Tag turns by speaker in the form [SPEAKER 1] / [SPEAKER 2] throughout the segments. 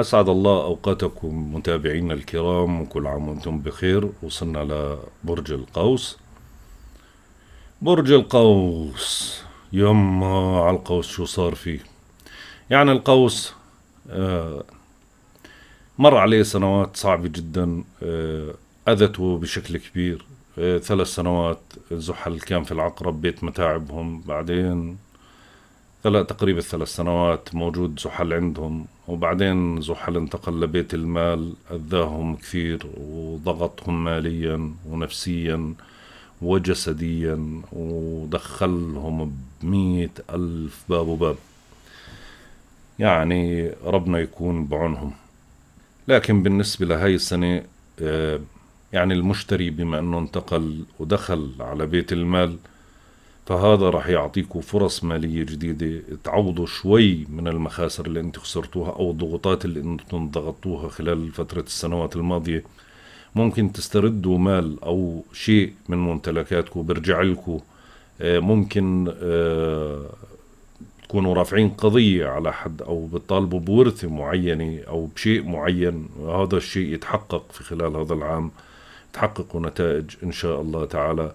[SPEAKER 1] أسعد الله أوقاتكم متابعينا الكرام وكل عام وأنتم بخير وصلنا لبرج القوس برج القوس يما على القوس شو صار فيه يعني القوس آه، مر عليه سنوات صعبة جدا آه، أذته بشكل كبير آه، ثلاث سنوات زحل كان في العقرب بيت متاعبهم بعدين لا تقريبا ثلاث سنوات موجود زحل عندهم وبعدين زحل انتقل لبيت المال أذاهم كثير وضغطهم ماليا ونفسيا وجسديا ودخلهم بمية ألف باب وباب يعني ربنا يكون بعونهم لكن بالنسبة لهاي السنة آه، يعني المشتري بما أنه انتقل ودخل على بيت المال فهذا راح يعطيكم فرص مالية جديدة تعوضوا شوي من المخاسر اللي انتم خسرتوها او الضغوطات اللي انتم ضغطوها خلال فترة السنوات الماضية ممكن تستردوا مال او شيء من ممتلكاتكم برجع لكم آه، ممكن آه، تكونوا رافعين قضية على حد أو بتطالبوا بورثة معينة أو بشيء معين هذا الشيء يتحقق في خلال هذا العام تحققوا نتائج إن شاء الله تعالى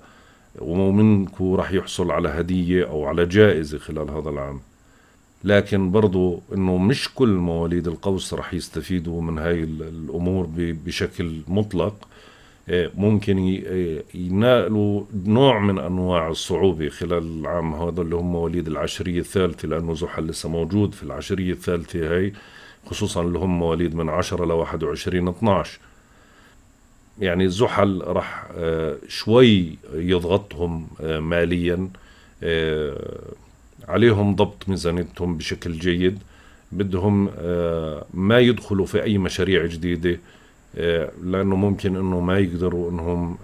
[SPEAKER 1] ومنكم راح يحصل على هدية أو على جائزة خلال هذا العام لكن برضو انه مش كل مواليد القوس رح يستفيدوا من هاي الامور بشكل مطلق إيه، ممكن إيه، ينالوا نوع من انواع الصعوبه خلال العام هذا اللي هم مواليد العشريه الثالثه لانه زحل لسه موجود في العشريه الثالثه هاي خصوصا اللي هم مواليد من 10 ل 21 12 يعني زحل راح آه، شوي يضغطهم آه، ماليا آه، عليهم ضبط ميزانيتهم بشكل جيد بدهم ما يدخلوا في اي مشاريع جديده لانه ممكن انه ما يقدروا انهم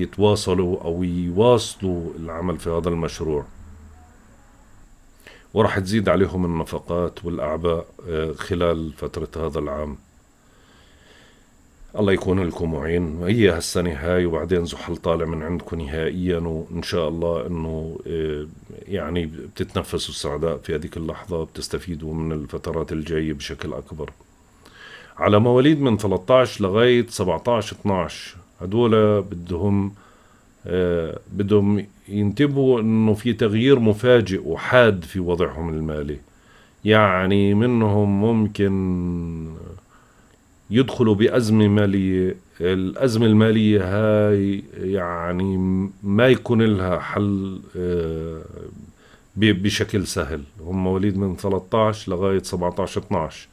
[SPEAKER 1] يتواصلوا او يواصلوا العمل في هذا المشروع وراح تزيد عليهم النفقات والاعباء خلال فتره هذا العام الله يكون لكم معين هي هالسنة هاي وبعدين زحل طالع من عندكم نهائيا وإن شاء الله أنه آه، يعني بتتنفسوا السعداء في هذه اللحظة بتستفيدوا من الفترات الجاية بشكل أكبر على مواليد من 13 لغاية 17 12 هدول بدهم آه، بدهم ينتبهوا أنه في تغيير مفاجئ وحاد في وضعهم المالي يعني منهم ممكن يدخلوا بأزمة مالية الأزمة المالية هاي يعني ما يكون لها حل آه، بشكل سهل هم مواليد من 13 لغاية 17 12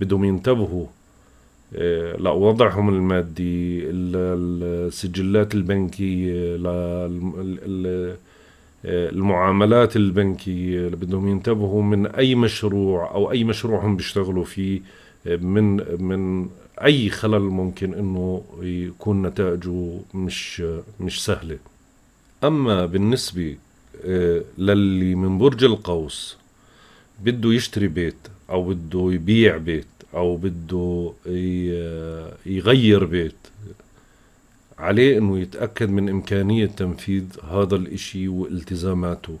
[SPEAKER 1] بدهم ينتبهوا آه، لوضعهم المادي السجلات البنكية المعاملات البنكية بدهم ينتبهوا من أي مشروع أو أي مشروع هم بيشتغلوا فيه من من اي خلل ممكن انه يكون نتائجه مش مش سهله اما بالنسبه آه، للي من برج القوس بده يشتري بيت او بده يبيع بيت او بده يغير بيت عليه انه يتاكد من امكانيه تنفيذ هذا الاشي والتزاماته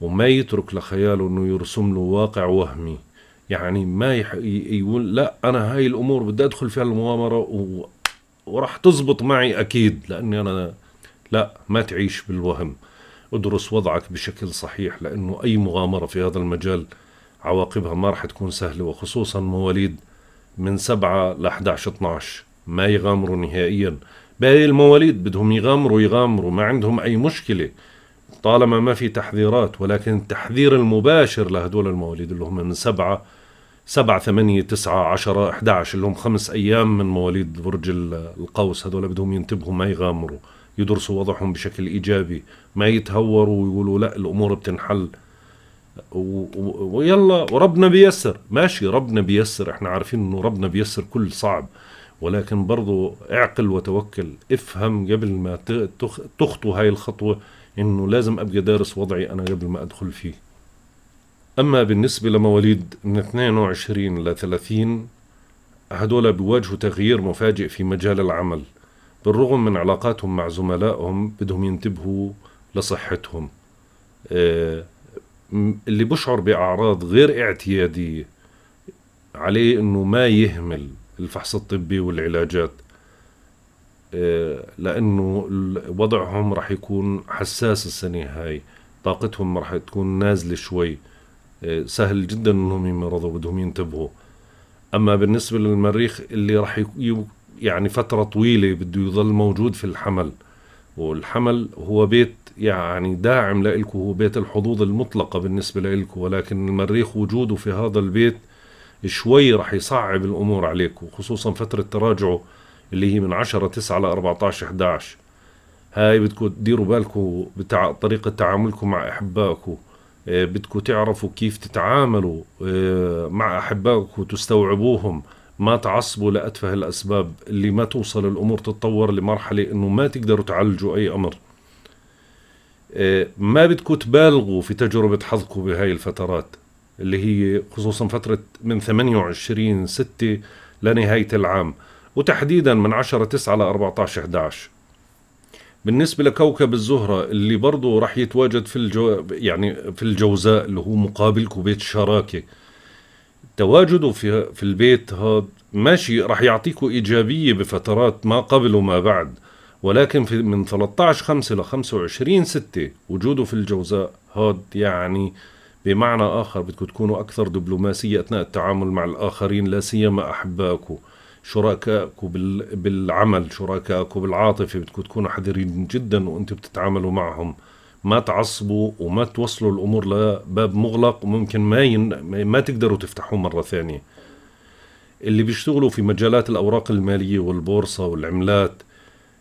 [SPEAKER 1] وما يترك لخياله انه يرسم له واقع وهمي يعني ما يح... يقول لا انا هاي الامور بدي ادخل فيها المغامره و... وراح تزبط معي اكيد لاني انا لا ما تعيش بالوهم ادرس وضعك بشكل صحيح لانه اي مغامره في هذا المجال عواقبها ما راح تكون سهله وخصوصا مواليد من 7 ل 11 12 ما يغامروا نهائيا باقي المواليد بدهم يغامروا يغامروا ما عندهم اي مشكله طالما ما في تحذيرات ولكن التحذير المباشر لهدول المواليد اللي هم من 7 7 8 9 10 11 اللي هم خمس ايام من مواليد برج القوس هذول بدهم ينتبهوا ما يغامروا يدرسوا وضعهم بشكل ايجابي ما يتهوروا ويقولوا لا الامور بتنحل ويلا وربنا بيسر ماشي ربنا بيسر احنا عارفين انه ربنا بيسر كل صعب ولكن برضو اعقل وتوكل افهم قبل ما تخطو هاي الخطوة انه لازم ابقى دارس وضعي انا قبل ما ادخل فيه أما بالنسبة لمواليد من 22 ل 30 هدول بيواجهوا تغيير مفاجئ في مجال العمل بالرغم من علاقاتهم مع زملائهم بدهم ينتبهوا لصحتهم آه، اللي بشعر بأعراض غير اعتيادية عليه أنه ما يهمل الفحص الطبي والعلاجات آه، لأنه وضعهم رح يكون حساس السنة هاي طاقتهم رح تكون نازلة شوي سهل جدا انهم يمرضوا بدهم ينتبهوا اما بالنسبه للمريخ اللي راح يعني فتره طويله بده يظل موجود في الحمل والحمل هو بيت يعني داعم لإلكو هو بيت الحظوظ المطلقة بالنسبة لإلكو ولكن المريخ وجوده في هذا البيت شوي رح يصعب الأمور عليك خصوصا فترة تراجعه اللي هي من 10 9 ل 14 11 هاي بدكم تديروا بالكم بطريقة تعاملكم مع أحبائكم آه، بدكم تعرفوا كيف تتعاملوا آه، مع أحبائك وتستوعبوهم ما تعصبوا لأتفه الأسباب اللي ما توصل الأمور تتطور لمرحلة أنه ما تقدروا تعالجوا أي أمر آه، ما بدكم تبالغوا في تجربة حظكم بهاي الفترات اللي هي خصوصا فترة من 28 6 لنهاية العام وتحديدا من 10 9 ل 14 11 بالنسبة لكوكب الزهرة اللي برضه راح يتواجد في الجو يعني في الجوزاء اللي هو مقابل كوبيت الشراكة تواجده في في البيت هذا ماشي راح يعطيكوا إيجابية بفترات ما قبل وما بعد ولكن في من 13 5 ل 25 6 وجوده في الجوزاء هاد يعني بمعنى آخر بدكم تكونوا أكثر دبلوماسية أثناء التعامل مع الآخرين لا سيما أحبائكم شركائكم بالعمل شركائك بالعاطفة بدكم تكونوا حذرين جدا وانت بتتعاملوا معهم ما تعصبوا وما توصلوا الأمور لباب مغلق وممكن ما, ين... ما تقدروا تفتحوه مرة ثانية اللي بيشتغلوا في مجالات الأوراق المالية والبورصة والعملات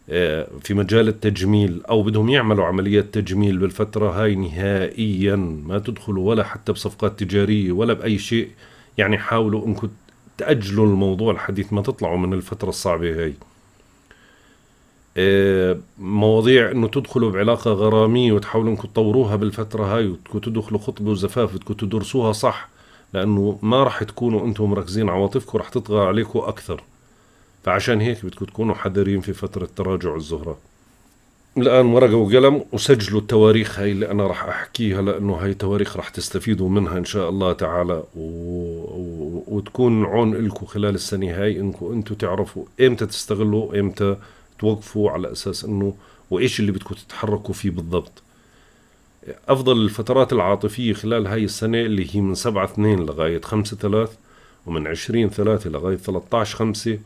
[SPEAKER 1] آه، في مجال التجميل أو بدهم يعملوا عملية تجميل بالفترة هاي نهائيا ما تدخلوا ولا حتى بصفقات تجارية ولا بأي شيء يعني حاولوا أنكم تأجلوا الموضوع الحديث ما تطلعوا من الفترة الصعبة هاي آه، مواضيع انه تدخلوا بعلاقه غراميه وتحاولوا انكم تطوروها بالفتره هاي وتكون تدخلوا خطبه وزفاف وتكون تدرسوها صح لانه ما راح تكونوا انتم مركزين عواطفكم راح تطغى عليكم اكثر فعشان هيك بدكم تكونوا حذرين في فتره تراجع الزهره الان ورقه وقلم وسجلوا التواريخ هاي اللي انا راح احكيها لانه هاي تواريخ راح تستفيدوا منها ان شاء الله تعالى و... و... وتكون عون لكم خلال السنة هاي إنكم أنتم تعرفوا إمتى تستغلوا إمتى توقفوا على أساس إنه وإيش اللي بدكم تتحركوا فيه بالضبط أفضل الفترات العاطفية خلال هاي السنة اللي هي من 7 2 لغاية 5 3 ومن 20 3 لغاية 13 5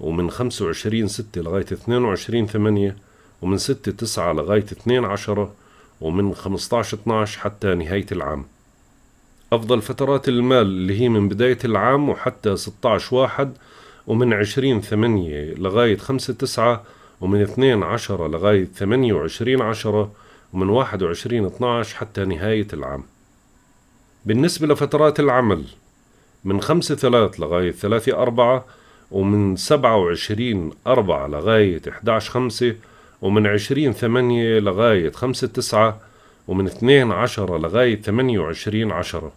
[SPEAKER 1] ومن 25 6 لغاية 22 8 ومن 6 9 لغاية 2 10 ومن 15 12 حتى نهاية العام أفضل فترات المال اللي هي من بداية العام وحتى 16 واحد ومن 20 ثمانية لغاية 5 تسعة ومن 2 عشرة لغاية 28 عشرة ومن 21 12 حتى نهاية العام بالنسبة لفترات العمل من 5 3 لغاية 3 4 ومن 27 4 لغاية 11 5 ومن 20 8 لغاية 5 9 ومن 2 10 لغاية 28 10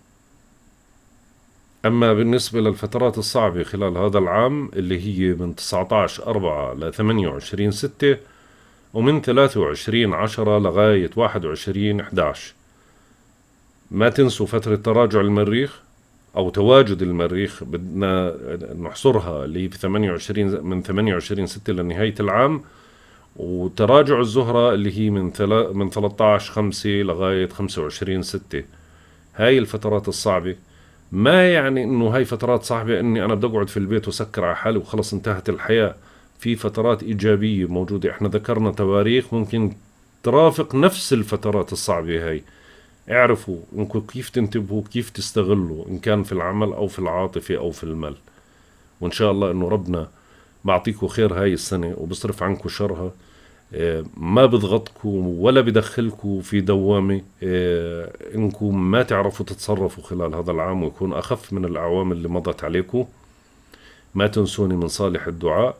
[SPEAKER 1] أما بالنسبة للفترات الصعبة خلال هذا العام اللي هي من 19 4 ل 28 6 ومن 23 10 لغاية 21 11 ما تنسوا فترة تراجع المريخ أو تواجد المريخ بدنا نحصرها اللي هي في 28 من 28 6 لنهاية العام وتراجع الزهرة اللي هي من من 13 5 لغاية 25 6 هاي الفترات الصعبة ما يعني انه هاي فترات صعبه اني انا بدي اقعد في البيت وسكر على حالي وخلص انتهت الحياه في فترات ايجابيه موجوده احنا ذكرنا تواريخ ممكن ترافق نفس الفترات الصعبه هاي اعرفوا انكم كيف تنتبهوا كيف تستغلوا ان كان في العمل او في العاطفه او في المال وان شاء الله انه ربنا بعطيكم خير هاي السنه وبصرف عنكم شرها آه، ما بضغطكم ولا بدخلكم في دوامة آه، انكم ما تعرفوا تتصرفوا خلال هذا العام ويكون اخف من الاعوام اللي مضت عليكم ما تنسوني من صالح الدعاء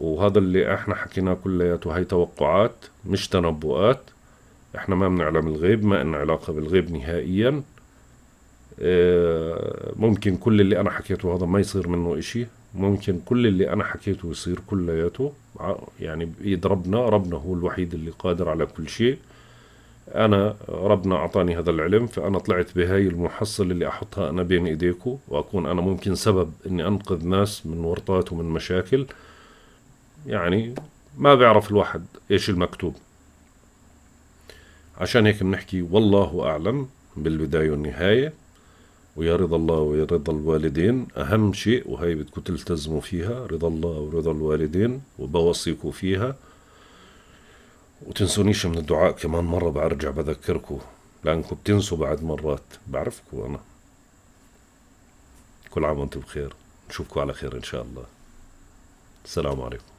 [SPEAKER 1] وهذا اللي احنا حكيناه كلياته هي توقعات مش تنبؤات احنا ما بنعلم الغيب ما لنا علاقة بالغيب نهائيا آه، ممكن كل اللي انا حكيته هذا ما يصير منه اشي ممكن كل اللي انا حكيته يصير كلياته يعني بايد ربنا ربنا هو الوحيد اللي قادر على كل شيء انا ربنا اعطاني هذا العلم فانا طلعت بهاي المحصله اللي احطها انا بين ايديكم واكون انا ممكن سبب اني انقذ ناس من ورطات ومن مشاكل يعني ما بيعرف الواحد ايش المكتوب عشان هيك بنحكي والله اعلم بالبدايه والنهايه ويا رضا الله ويا رضا الوالدين أهم شيء وهي بدكم تلتزموا فيها رضا الله ورضا الوالدين وبوصيكم فيها وتنسونيش من الدعاء كمان مرة برجع بذكركم لأنكم بتنسوا بعد مرات بعرفكم أنا كل عام وأنتم بخير نشوفكم على خير إن شاء الله السلام عليكم